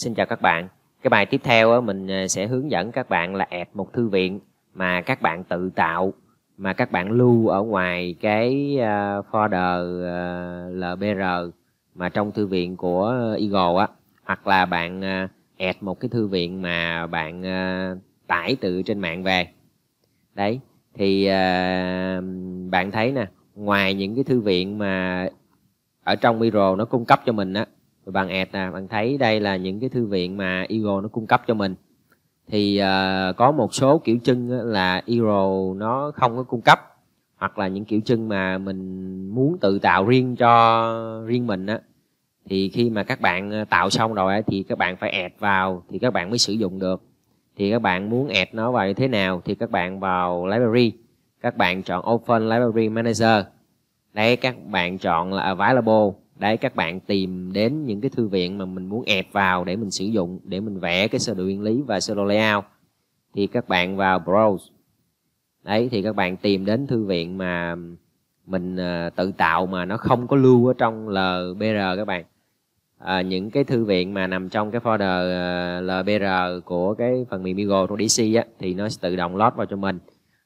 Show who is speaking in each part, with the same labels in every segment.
Speaker 1: Xin chào các bạn. Cái bài tiếp theo mình à, sẽ hướng dẫn các bạn là add một thư viện mà các bạn tự tạo mà các bạn lưu ở ngoài cái à, folder à, LBR mà trong thư viện của Eagle á hoặc là bạn add một cái thư viện mà bạn tải từ trên mạng về. Đấy, thì bạn thấy nè, ngoài những cái thư viện mà ở trong Miro nó cung cấp cho mình á bạn ẹt nè bạn thấy đây là những cái thư viện mà Eagle nó cung cấp cho mình thì uh, có một số kiểu chân là Eagle nó không có cung cấp hoặc là những kiểu chân mà mình muốn tự tạo riêng cho riêng mình á thì khi mà các bạn ờ, tạo xong rồi thì các bạn phải ẹt vào thì các bạn mới sử dụng được thì các bạn muốn ẹt nó vào như thế nào thì các bạn vào library các bạn chọn open library manager đấy các bạn chọn là available đấy các bạn tìm đến những cái thư viện mà mình muốn ẹp vào để mình sử dụng để mình vẽ cái sơ đồ nguyên lý và sơ đồ layout thì các bạn vào browse đấy thì các bạn tìm đến thư viện mà mình ờ, tự tạo mà nó không có lưu ở trong LBR các bạn à, những cái thư viện mà nằm trong cái folder ờ, LBR của cái phần mềm Migo trong DC á, thì nó sẽ tự động load vào cho mình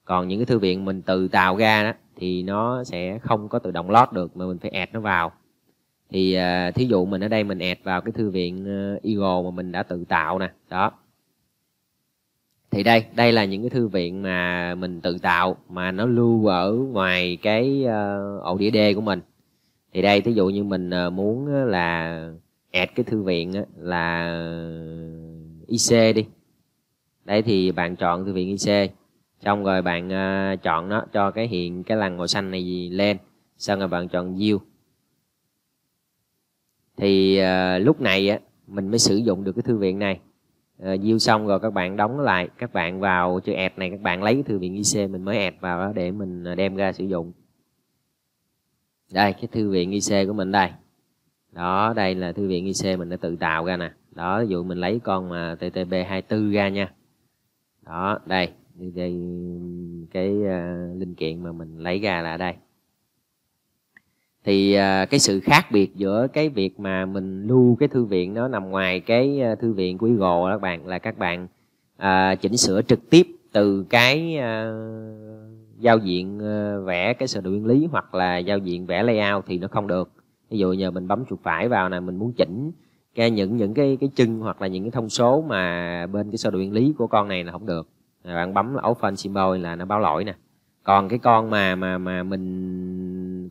Speaker 1: còn những cái thư viện mình tự tạo ra đó thì nó sẽ không có tự động load được mà mình phải add nó vào thì à, thí dụ mình ở đây mình ẹt vào cái thư viện ờ, Eagle mà mình đã tự tạo nè đó thì đây đây là những cái thư viện mà mình tự tạo mà nó lưu ở ngoài cái uh, ổ đĩa D của mình thì đây thí dụ như mình uh, muốn là add cái thư viện là IC đi đấy thì bạn chọn thư viện IC xong rồi bạn uh, chọn nó cho cái hiện cái lằn màu xanh này lên xong rồi bạn chọn view thì à, lúc này á mình mới sử dụng được cái thư viện này à, diêu xong rồi các bạn đóng lại các bạn vào chữ ẹt này các bạn lấy cái thư viện IC mình mới ẹt vào đó để mình à, đem ra sử dụng đây cái thư viện IC của mình đây đó đây là thư viện IC mình đã tự tạo ra nè đó ví dụ mình lấy con mà TTP 24 ra nha đó đây đây cái uh, linh kiện mà mình lấy ra là đây thì à, cái sự khác biệt giữa cái việc mà mình lưu cái thư viện nó nằm ngoài cái à, thư viện của Google đó các bạn là các bạn à, chỉnh sửa trực tiếp từ cái à, giao diện à, vẽ cái sơ đồ nguyên lý hoặc là giao diện vẽ layout thì nó không được ví dụ nhờ mình bấm chuột phải vào này mình muốn chỉnh cái những những cái cái chân hoặc là những cái thông số mà bên cái sơ đồ nguyên lý của con này là không được bạn bấm là open symbol là nó báo lỗi nè còn cái con mà mà mà mình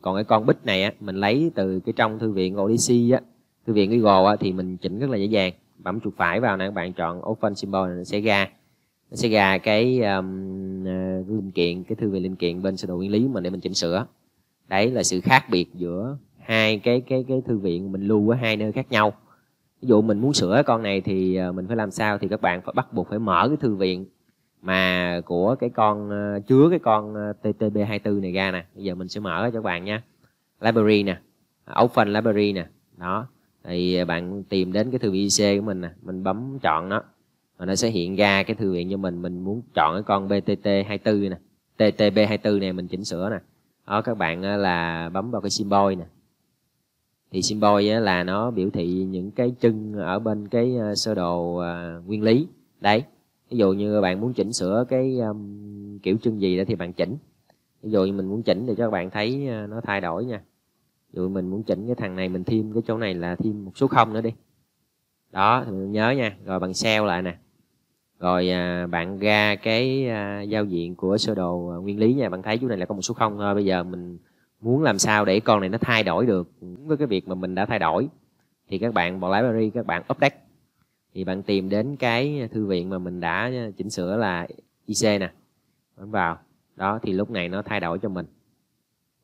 Speaker 1: còn cái con bích này á, mình lấy từ cái trong thư viện Odyssey á, thư viện Google á, thì mình chỉnh rất là dễ dàng bấm chuột phải vào nè các bạn chọn open symbol này, nó sẽ ra nó sẽ ra cái um, uh, linh kiện cái thư viện linh kiện bên sơ đồ nguyên lý mình để mình chỉnh sửa đấy là sự khác biệt giữa hai cái cái cái thư viện mình lưu ở hai nơi khác nhau ví dụ mình muốn sửa con này thì à, mình phải làm sao thì các bạn phải bắt buộc phải mở cái thư viện mà của cái con ờ, chứa cái con ờ, TTB24 này ra nè bây giờ mình sẽ mở cho các bạn nhé library nè open library nè đó thì ờ, bạn tìm đến cái thư viện IC của mình nè mình bấm chọn nó và nó sẽ hiện ra cái thư viện cho mình mình muốn chọn cái con BTT24 nè TTB24 này mình chỉnh sửa nè đó các bạn là bấm vào cái symbol nè thì symbol là nó biểu thị những cái chân ở bên cái sơ đồ nguyên lý đấy ví dụ như bạn muốn chỉnh sửa cái um, kiểu chương gì đó thì bạn chỉnh ví dụ như mình muốn chỉnh để cho các bạn thấy ờ, nó thay đổi nha ví dụ mình muốn chỉnh cái thằng này mình thêm cái chỗ này là thêm một số không nữa đi đó thì mình nhớ nha rồi bạn sale lại nè rồi à, bạn ra cái à, giao diện của sơ đồ à, nguyên lý nha bạn thấy chỗ này là có một số không thôi bây giờ mình muốn làm sao để con này nó thay đổi được với cái việc mà mình đã thay đổi thì các bạn vào library các bạn update thì bạn tìm đến cái thư viện mà mình đã ờ, chỉnh sửa là IC nè bấm vào đó thì lúc này nó thay đổi cho mình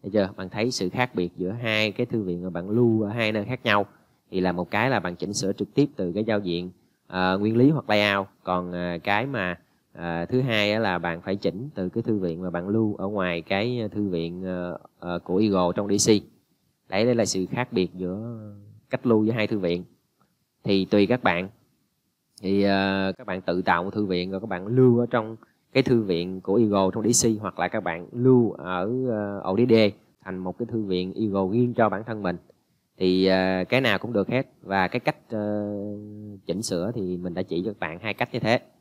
Speaker 1: thấy chưa bạn thấy sự khác biệt giữa hai cái thư viện mà bạn lưu ở hai nơi khác nhau thì là một cái là bạn chỉnh sửa trực tiếp từ cái giao diện uh, nguyên lý hoặc layout còn uh, cái mà uh, thứ hai là bạn phải chỉnh từ cái thư viện mà bạn lưu ở ngoài cái thư viện uh, uh, của Eagle trong DC đấy đây là sự khác biệt giữa cách lưu giữa hai thư viện thì tùy các bạn thì uh, các bạn tự tạo một thư viện rồi các bạn lưu ở trong cái thư viện của Eagle trong DC hoặc là các bạn lưu ở à, uh, ODD thành một cái thư viện Eagle riêng cho bản thân mình thì uh, cái nào cũng được hết và cái cách uh, chỉnh sửa thì mình đã chỉ cho các bạn hai cách như thế